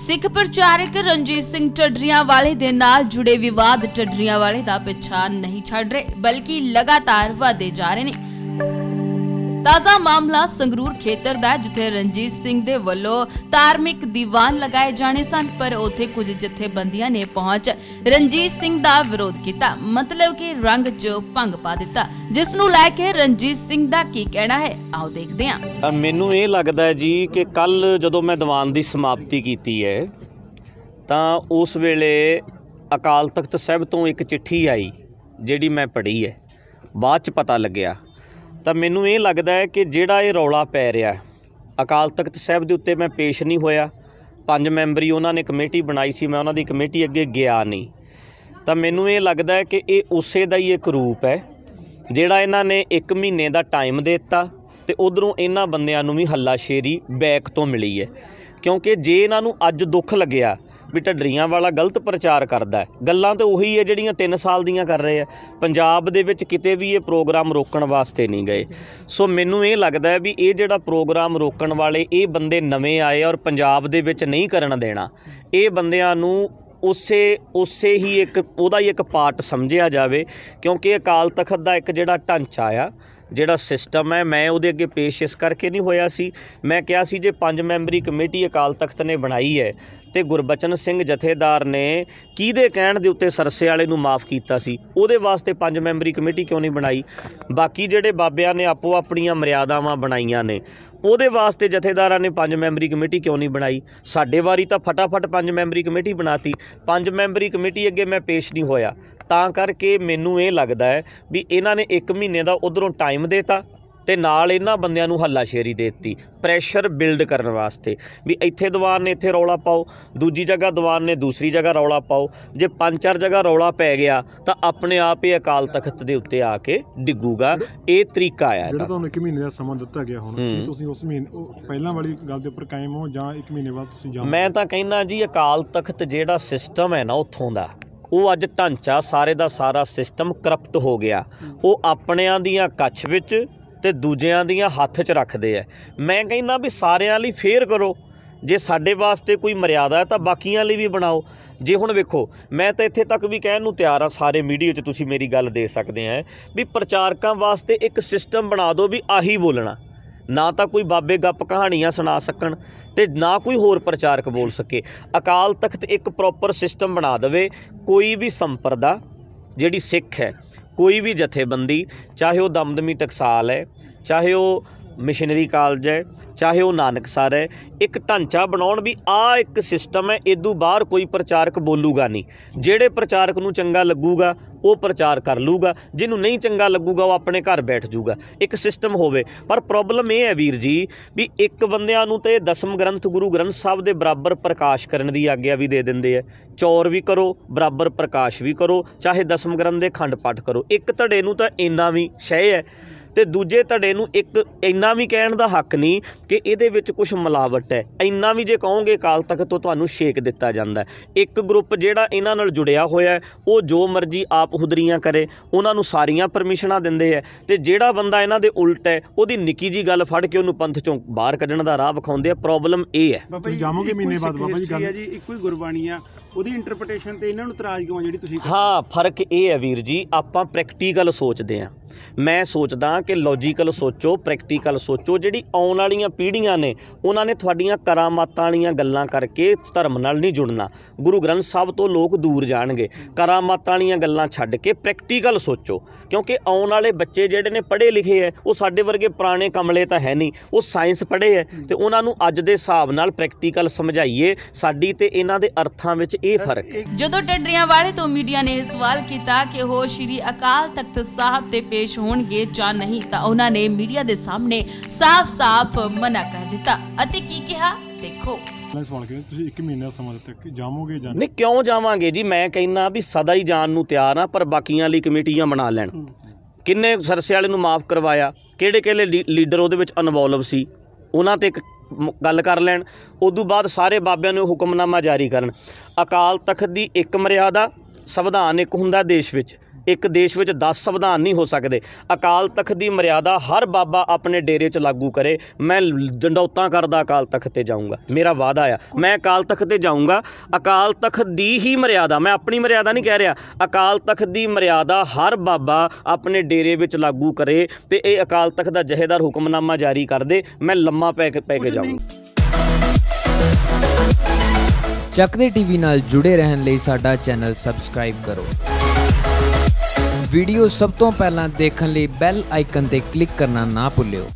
ਸਿੱਖ ਪ੍ਰਚਾਰਕ ਰਣਜੀਤ ਸਿੰਘ ਟੱਡਰੀਆਂ ਵਾਲੇ ਦੇ ਨਾਲ ਜੁੜੇ ਵਿਵਾਦ ਟੱਡਰੀਆਂ ਵਾਲੇ ਦਾ ਪਿੱਛਾ ਨਹੀਂ ਛੱਡ ਰਹੇ ਬਲਕਿ ਲਗਾਤਾਰ ਵਧੇ ਜਾ ਰਹੇ ਨੇ ਤਾਜ਼ਾ ਮਾਮਲਾ ਸੰਗਰੂਰ ਖੇਤਰ ਦਾ ਜਿੱਥੇ ਰਣਜੀਤ ਸਿੰਘ ਦੇ ਵੱਲੋਂ ਧਾਰਮਿਕ ਦੀਵਾਨ ਲਗਾਏ ਜਾਣੇ ਸਨ ਪਰ ਉੱਥੇ ਕੁਝ ਜਥੇਬੰਦੀਆਂ ਨੇ ਪਹੁੰਚ ਰਣਜੀਤ ਸਿੰਘ ਦਾ ਵਿਰੋਧ ਕੀਤਾ ਮਤਲਬ ਕਿ ਰੰਗ 'ਚ ਭੰਗ ਪਾ ਦਿੱਤਾ ਜਿਸ ਨੂੰ ਲੈ ਕੇ ਰਣਜੀਤ ਸਿੰਘ ਦਾ ਕੀ ਕਹਿਣਾ ਹੈ ਆਓ ਦੇਖਦੇ ਹਾਂ ਮੈਨੂੰ ਇਹ ਲੱਗਦਾ ਜੀ ਕਿ ਕੱਲ ਜਦੋਂ ਮੈਂ ਦੀਵਾਨ ਦੀ ਸਮਾਪਤੀ ਕੀਤੀ ਹੈ ਤਾਂ ਉਸ ਵੇਲੇ ਅਕਾਲ ਤਖਤ ਸਾਹਿਬ ਤੋਂ ਇੱਕ ਚਿੱਠੀ ਆਈ ਜਿਹੜੀ ਮੈਂ ਪੜ੍ਹੀ ਹੈ ਬਾਅਦ ਚ ਪਤਾ ਲੱਗਿਆ ਤਾਂ ਮੈਨੂੰ ਇਹ ਲੱਗਦਾ ਹੈ ਕਿ ਜਿਹੜਾ ਇਹ ਰੌਲਾ ਪੈ ਰਿਹਾ ਅਕਾਲ ਤਖਤ ਸਾਹਿਬ ਦੇ ਉੱਤੇ ਮੈਂ ਪੇਸ਼ ਨਹੀਂ ਹੋਇਆ ਪੰਜ ਮੈਂਬਰੀ ਉਹਨਾਂ ਨੇ ਕਮੇਟੀ ਬਣਾਈ ਸੀ ਮੈਂ ਉਹਨਾਂ ਦੀ ਕਮੇਟੀ ਅੱਗੇ ਗਿਆ ਨਹੀਂ ਤਾਂ ਮੈਨੂੰ ਇਹ ਲੱਗਦਾ ਹੈ ਕਿ ਇਹ ਉਸੇ ਦਾ ਹੀ ਇੱਕ ਰੂਪ ਹੈ ਜਿਹੜਾ ਇਹਨਾਂ ਨੇ 1 ਮਹੀਨੇ ਦਾ ਟਾਈਮ ਦੇ ਦਿੱਤਾ ਤੇ ਉਧਰੋਂ ਇਹਨਾਂ ਬੰਦਿਆਂ ਨੂੰ ਵੀ ਹੱਲਾਸ਼ੇਰੀ ਬੈਕ ਤੋਂ ਮਿਲੀ ਹੈ ਕਿਉਂਕਿ ਜੇ ਇਹਨਾਂ ਨੂੰ ਅੱਜ ਦੁੱਖ ਲੱਗਿਆ ਵੀ ਢੱਡਰੀਆਂ ਵਾਲਾ ਗਲਤ ਪ੍ਰਚਾਰ ਕਰਦਾ ਹੈ ਗੱਲਾਂ ਤਾਂ ਉਹੀ ਹੈ ਜਿਹੜੀਆਂ 3 ਸਾਲ ਦੀਆਂ ਕਰ ਰਹੇ ਆ ਪੰਜਾਬ ਦੇ ਵਿੱਚ ਕਿਤੇ ਵੀ ਇਹ ਪ੍ਰੋਗਰਾਮ ਰੋਕਣ ਵਾਸਤੇ ਨਹੀਂ ਗਏ ਸੋ ਮੈਨੂੰ ਇਹ ਲੱਗਦਾ ਹੈ ਵੀ ਇਹ ਜਿਹੜਾ ਪ੍ਰੋਗਰਾਮ ਰੋਕਣ ਵਾਲੇ ਇਹ ਬੰਦੇ ਨਵੇਂ ਆਏ ਔਰ ਪੰਜਾਬ ਦੇ ਵਿੱਚ ਨਹੀਂ ਕਰਨ ਦੇਣਾ ਇਹ ਬੰਦਿਆਂ ਨੂੰ ਉਸੇ ਉਸੇ ਹੀ ਇੱਕ ਉਹਦਾ ਹੀ ਇੱਕ ਪਾਰਟ ਸਮਝਿਆ ਜਾਵੇ ਕਿਉਂਕਿ ਅਕਾਲ ਤਖਤ ਦਾ ਇੱਕ ਜਿਹੜਾ ਢਾਂਚਾ ਆ ਜਿਹੜਾ ਸਿਸਟਮ ਹੈ ਮੈਂ ਉਹਦੇ ਅੱਗੇ ਪੇਸ਼ ਇਸ ਕਰਕੇ ਨਹੀਂ ਹੋਇਆ ਸੀ ਮੈਂ ਕਿਹਾ ਸੀ ਜੇ ਪੰਜ ਮੈਂਬਰੀ ਕਮੇਟੀ ਅਕਾਲ ਤਖਤ ਨੇ ਬਣਾਈ ਹੈ ਤੇ ਗੁਰਬਚਨ ਸਿੰਘ ਜਥੇਦਾਰ ਨੇ ਕੀਦੇ ਕਹਿਣ ਦੇ ਉੱਤੇ ਸਰਸੇ ਵਾਲੇ ਨੂੰ ਮਾਫ ਕੀਤਾ ਸੀ ਉਹਦੇ ਵਾਸਤੇ ਪੰਜ ਮੈਂਬਰੀ ਕਮੇਟੀ ਕਿਉਂ ਨਹੀਂ ਬਣਾਈ ਬਾਕੀ ਜਿਹੜੇ ਬਾਬਿਆਂ ਨੇ ਆਪੋ ਆਪਣੀਆਂ ਮਰਿਆਦਾਵਾਂ ਬਣਾਈਆਂ ਨੇ ਉਹਦੇ ਵਾਸਤੇ ਜਥੇਦਾਰਾਂ ਨੇ ਪੰਜ ਮੈਂਬਰੀ ਕਮੇਟੀ ਕਿਉਂ ਨਹੀਂ ਬਣਾਈ ਸਾਡੇ ਵਾਰੀ ਤਾਂ ਫਟਾਫਟ ਪੰਜ ਮੈਂਬਰੀ ਕਮੇਟੀ ਬਣਾਤੀ ਪੰਜ ਮੈਂਬਰੀ ਕਮੇਟੀ ਅੱਗੇ ਮੈਂ ਪੇਸ਼ ਨਹੀਂ ਹੋਇਆ ਤਾਂ ਕਰਕੇ ਮੈਨੂੰ ਇਹ ਲੱਗਦਾ ਹੈ ਵੀ ਇਹਨਾਂ ਨੇ 1 ਮਹੀਨੇ ਦਾ ਉਧਰੋਂ ਟਾਈਮ ਦੇਤਾ ਤੇ ਨਾਲ ਇਹਨਾਂ ਬੰਦਿਆਂ ਨੂੰ ਹੱਲਾਸ਼ੇਰੀ ਦੇ ਦਿੱਤੀ ਪ੍ਰੈਸ਼ਰ ਬਿਲਡ ਕਰਨ ਵਾਸਤੇ ਵੀ ਇੱਥੇ ਦੀਵਾਨ ਨੇ ਇੱਥੇ ਰੌਲਾ ਪਾਓ ਦੂਜੀ ਜਗ੍ਹਾ ਦੀਵਾਨ ਨੇ ਦੂਸਰੀ ਜਗ੍ਹਾ ਰੌਲਾ ਪਾਓ ਜੇ ਪੰਜ ਚਾਰ ਜਗ੍ਹਾ ਰੌਲਾ ਪੈ ਗਿਆ ਤਾਂ ਆਪਣੇ ਆਪ ਹੀ ਅਕਾਲ ਤਖਤ ਦੇ ਉੱਤੇ ਆ ਕੇ ਡਿੱਗੂਗਾ ਇਹ ਤਰੀਕਾ ਆ ਜਿਹੜਾ ਤੁਹਾਨੂੰ 1 ਮਹੀਨੇ ਦਾ ਸਮਾਂ ਦਿੱਤਾ ਗਿਆ ਹੁਣ ਕੀ ਤੁਸੀਂ ਉਸ ਮਹੀਨੇ ਪਹਿਲਾਂ ਵਾਲੀ ਗੱਲ ਦੇ ਉੱਪਰ ਕਾਇਮ ਹੋ ਜਾਂ 1 ਮਹੀਨੇ ਬਾਅਦ ਤੁਸੀਂ ਜਾਓ ਮੈਂ ਤਾਂ ਕਹਿੰਦਾ ਜੀ ਅਕਾਲ ਤਖਤ ਜਿਹੜਾ ਸਿਸਟਮ ਹੈ ਨਾ ਉੱਥੋਂ ਦਾ ਉਹ ਅੱਜ ਢਾਂਚਾ ਸਾਰੇ ਦਾ ਸਾਰਾ ਸਿਸਟਮ ਕਰਪਟ ਹੋ ਗਿਆ ਉਹ ਆਪਣਿਆਂ ਦੀਆਂ ਕੱਛ ਵਿੱਚ ਤੇ ਦੂਜਿਆਂ ਦੀਆਂ ਹੱਥ 'ਚ ਰੱਖਦੇ ਐ ਮੈਂ ਕਹਿੰਦਾ ਵੀ ਸਾਰਿਆਂ ਲਈ ਫੇਰ ਕਰੋ ਜੇ ਸਾਡੇ ਵਾਸਤੇ ਕੋਈ ਮਰਿਆਦਾ ਹੈ ਤਾਂ ਬਾਕੀਆਂ ਲਈ ਵੀ ਬਣਾਓ ਜੇ ਹੁਣ ਵੇਖੋ ਮੈਂ ਤਾਂ ਇੱਥੇ ਤੱਕ ਵੀ ਕਹਿਣ ਨੂੰ ਤਿਆਰ ਆ ਸਾਰੇ ਮੀਡੀਆ 'ਚ ਤੁਸੀਂ ਮੇਰੀ ਗੱਲ ਦੇ ਸਕਦੇ ਆ ਵੀ ਪ੍ਰਚਾਰਕਾਂ ਵਾਸਤੇ ਇੱਕ ਸਿਸਟਮ ਬਣਾ ਦਿਓ ਵੀ ਆਹੀ ਬੋਲਣਾ ਨਾ ਤਾਂ ਕੋਈ ਬਾਬੇ ਗੱਪ ਕਹਾਣੀਆਂ ਸੁਣਾ ਸਕਣ ਤੇ ਨਾ ਕੋਈ ਹੋਰ ਪ੍ਰਚਾਰਕ ਬੋਲ ਸਕੇ ਅਕਾਲ ਤਖਤ ਇੱਕ ਪ੍ਰੋਪਰ ਸਿਸਟਮ ਬਣਾ ਦੇਵੇ ਕੋਈ ਵੀ ਸੰਪਰਦਾ ਜਿਹੜੀ ਸਿੱਖ ਹੈ ਕੋਈ ਵੀ ਜਥੇਬੰਦੀ ਚਾਹੇ ਉਹ ਦਮਦਮੀ ਟਕਸਾਲ ਹੈ ਚਾਹੇ ਉਹ ਮਿਸ਼ਨਰੀ ਕਾਲਜ ਹੈ ਚਾਹੇ ਉਹ ਨਾਨਕਸਰ ਹੈ ਇੱਕ ਢਾਂਚਾ ਬਣਾਉਣ ਵੀ ਆ ਇੱਕ ਸਿਸਟਮ ਹੈ ਇਦੋਂ ਬਾਹਰ ਕੋਈ ਪ੍ਰਚਾਰਕ ਬੋਲੂਗਾ ਨਹੀਂ ਜਿਹੜੇ ਪ੍ਰਚਾਰਕ ਨੂੰ ਚੰਗਾ ਲੱਗੂਗਾ ਉਹ ਪ੍ਰਚਾਰ ਕਰ ਲੂਗਾ ਜਿਹਨੂੰ ਨਹੀਂ ਚੰਗਾ ਲੱਗੂਗਾ ਉਹ ਆਪਣੇ ਘਰ ਬੈਠ ਜਾਊਗਾ ਇੱਕ ਸਿਸਟਮ ਹੋਵੇ ਪਰ ਪ੍ਰੋਬਲਮ ਇਹ ਹੈ ਵੀਰ ਜੀ ਵੀ ਇੱਕ ਬੰਦਿਆਂ ਨੂੰ ਤੇ ਦਸਮ ਗ੍ਰੰਥ ਗੁਰੂ ਗ੍ਰੰਥ ਸਾਹਿਬ ਦੇ ਬਰਾਬਰ ਪ੍ਰਕਾਸ਼ ਕਰਨ ਦੀ ਆਗਿਆ ਵੀ ਦੇ ਦਿੰਦੇ ਆ ਚੌਰ ਵੀ ਕਰੋ ਬਰਾਬਰ ਪ੍ਰਕਾਸ਼ ਵੀ ਕਰੋ ਚਾਹੇ ਦਸਮ ਗ੍ਰੰਥ ਦੇ ਖੰਡ ਪਾਠ ਕਰੋ ਇੱਕ ਧੜੇ ਨੂੰ ਤਾਂ ਇੰਨਾ ਵੀ ਸ਼ੈ ਹੈ ਤੇ ਦੂਜੇ ਧੜੇ ਨੂੰ ਇੱਕ ਇੰਨਾ ਵੀ ਕਹਿਣ ਦਾ ਹੱਕ ਨਹੀਂ ਕਿ ਇਹਦੇ ਵਿੱਚ ਕੁਝ ਮਿਲਾਵਟ ਹੈ ਇੰਨਾ ਵੀ ਜੇ ਕਹੋਗੇ ਕਾਲ ਤੱਕ ਤੋਂ ਤੁਹਾਨੂੰ ਸ਼ੇਕ ਦਿੱਤਾ ਜਾਂਦਾ ਇੱਕ ਗਰੁੱਪ ਜਿਹੜਾ ਇਹਨਾਂ ਨਾਲ ਜੁੜਿਆ ਹੋਇਆ ਉਹ ਜੋ ਮਰਜ਼ੀ ਆਪ ਹੁਦਰੀਆਂ ਕਰੇ ਉਹਨਾਂ ਨੂੰ ਸਾਰੀਆਂ ਪਰਮਿਸ਼ਨਾਂ ਦਿੰਦੇ ਆ ਤੇ ਜਿਹੜਾ ਬੰਦਾ ਇਹਨਾਂ ਦੇ ਉਲਟ ਹੈ ਉਹਦੀ ਨਿੱਕੀ ਜੀ ਗੱਲ ਫੜ ਕੇ ਉਹਨੂੰ ਪੰਥ ਚੋਂ ਬਾਹਰ ਕੱਢਣ ਦਾ ਰਾਹ ਵਿਖਾਉਂਦੇ ਆ ਪ੍ਰੋਬਲਮ ਇਹ ਹੈ ਤੁਸੀਂ ਜਾਮੋਗੇ ਮਹੀਨੇ ਬਾਅਦ ਬਾਬਾ ਜੀ ਗੱਲ ਹੈ ਜੀ ਇੱਕੋ ਹੀ ਗੁਰਬਾਣੀ ਆ ਉਹਦੀ ਇੰਟਰਪ੍ਰੀਟੇਸ਼ਨ ਤੇ ਇਹਨਾਂ ਨੂੰ ਤਰਾਜ ਕਿਉਂ ਜਿਹੜੀ ਤੁਸੀਂ ਹਾਂ ਫਰਕ ਇਹ ਹੈ ਵੀਰ ਜੀ ਆਪਾਂ ਪ੍ਰੈਕਟੀਕਲ ਸੋਚਦੇ ਆ ਮੈਂ ਸੋਚਦਾ ਕਿ ਲੌਜੀਕਲ ਸੋਚੋ ਪ੍ਰੈਕਟੀਕਲ ਸੋਚੋ ਜਿਹੜੀ ਆਉਣ ਵਾਲੀਆਂ ਪੀੜ੍ਹੀਆਂ ਨੇ ਉਹਨਾਂ ਨੇ ਤੁਹਾਡੀਆਂ ਕਰਾਮਾਤਾਂ ਵਾਲੀਆਂ ਗੱਲਾਂ ਕਰਕੇ ਧਰਮ ਨਾਲ ਨਹੀਂ ਜੁੜਨਾ ਗੁਰੂ ਗ੍ਰੰਥ ਸਾਹਿਬ ਤੋਂ ਲੋਕ ਦੂਰ ਜਾਣਗੇ ਕਰਾਮਾਤਾਂ ਵਾਲੀਆਂ ਗੱਲਾਂ ਛੱਡ ਕੇ ਪ੍ਰੈਕਟੀਕਲ ਸੋਚੋ ਕਿਉਂਕਿ ਆਉਣ ਵਾਲੇ ਬੱਚੇ ਜਿਹੜੇ ਨੇ ਪੜ੍ਹੇ ਲਿਖੇ ਐ ਉਹ ਸਾਡੇ ਵਰਗੇ ਪੁਰਾਣੇ ਕਮਲੇ ਤਾਂ ਹੈ ਨਹੀਂ ਉਹ ਸਾਇੰਸ ਪੜ੍ਹੇ ਐ ਤੇ ਉਹਨਾਂ ਨੂੰ ਅੱਜ ਦੇ ਹਿਸਾਬ ਨਾਲ ਪ੍ਰੈਕਟੀਕਲ ਸਮਝਾਈਏ ਸਾਡੀ ਤੇ ਇਹਨਾਂ ਦੇ ਅਰਥਾਂ ਵਿੱਚ ਇਹ ਫਰਕ ਹੈ ਜਦੋਂ ਟੱਡਰੀਆਂ ਵਾਲੇ ਤੋਂ ਮੀਡੀਆ ਨੇ ਇਹ ਸਵਾਲ ਕੀਤਾ ਕਿ ਉਹ ਸ਼੍ਰੀ ਅਕਾਲ ਤਖਤ ਸਾਹਿਬ ਤੇ ਪੇਸ਼ ਹੋਣਗੇ ਜਾਂ ਨਹੀਂ ਨਹੀਂ ਤਾਂ ਉਹਨਾਂ ਨੇ ਮੀਡੀਆ ਦੇ ਸਾਹਮਣੇ ਸਾਫ਼-ਸਾਫ਼ ਮਨਾ ਕਰ ਦਿੱਤਾ ਅਤੇ ਕੀ ਕਿਹਾ ਦੇਖੋ ਮੈਂ ਸੁਣ ਕੇ ਤੁਸੀਂ 1 ਮਹੀਨਾ ਸਮਾਂ ਤੱਕ ਜਾਵੋਗੇ ਜਾਂ ਨਹੀਂ ਕਿਉਂ ਜਾਵਾਂਗੇ ਜੀ ਮੈਂ ਕਹਿੰਦਾ ਵੀ ਸਦਾ ਹੀ ਜਾਣ ਨੂੰ ਤਿਆਰ ਆ ਪਰ ਬਾਕੀਆਂ ਲਈ ਕਮੇਟੀਆਂ ਬਣਾ ਲੈਣ ਕਿੰਨੇ ਸਰਸੇ ਵਾਲੇ ਨੂੰ ਮਾਫ ਕਰਵਾਇਆ ਕਿਹੜੇ ਕਿਹੜੇ ਲੀਡਰ ਉਹਦੇ ਵਿੱਚ ਇਨਵੋਲਵ ਸੀ ਉਹਨਾਂ ਤੇ ਇੱਕ ਗੱਲ ਕਰ ਲੈਣ ਉਦੋਂ ਬਾਅਦ ਸਾਰੇ ਬਾਬਿਆਂ ਨੂੰ ਹੁਕਮਨਾਮਾ ਜਾਰੀ ਕਰਨ ਅਕਾਲ ਤਖਤ ਦੀ ਇੱਕ ਮਰਿਆਦਾ ਸੰਵਿਧਾਨ ਇੱਕ ਹੁੰਦਾ ਦੇਸ਼ ਵਿੱਚ ਇੱਕ ਦੇਸ਼ ਵਿੱਚ 10 ਸੰਵਿਧਾਨ ਨਹੀਂ ਹੋ ਸਕਦੇ ਅਕਾਲ ਤਖਤ ਦੀ ਮਰਿਆਦਾ ਹਰ ਬਾਬਾ ਆਪਣੇ ਡੇਰੇ 'ਚ ਲਾਗੂ ਕਰੇ ਮੈਂ ਡੰਡੌਤਾ ਕਰਦਾ ਅਕਾਲ ਤਖਤ ਤੇ ਜਾਊਂਗਾ ਮੇਰਾ ਵਾਅਦਾ ਆ ਮੈਂ ਅਕਾਲ ਤਖਤ ਤੇ ਜਾਊਂਗਾ ਅਕਾਲ ਤਖਤ ਦੀ ਹੀ ਮਰਿਆਦਾ ਮੈਂ ਆਪਣੀ ਮਰਿਆਦਾ ਨਹੀਂ ਕਹਿ ਰਿਹਾ ਅਕਾਲ ਤਖਤ ਦੀ ਮਰਿਆਦਾ ਹਰ ਬਾਬਾ ਆਪਣੇ ਡੇਰੇ ਵਿੱਚ ਲਾਗੂ ਕਰੇ ਤੇ ਇਹ ਅਕਾਲ ਤਖਤ ਦਾ ਜਹੇਦਾਰ ਹੁਕਮਨਾਮਾ ਜਾਰੀ ਕਰ ਦੇ ਮੈਂ ਲੰਮਾ ਪੈ ਕੇ ਪੈ ਕੇ ਜਾਊਂਗਾ ਚੱਕਦੇ ਟੀਵੀ ਨਾਲ ਜੁੜੇ ਰਹਿਣ ਲਈ ਸਾਡਾ ਚੈਨਲ ਸਬਸਕ੍ਰਾਈਬ ਕਰੋ ਵੀਡੀਓ ਸਭ ਤੋਂ ਪਹਿਲਾਂ ਦੇਖਣ ਲਈ ਬੈਲ ਆਈਕਨ ਤੇ ਕਲਿੱਕ ਕਰਨਾ ਨਾ ਭੁੱਲਿਓ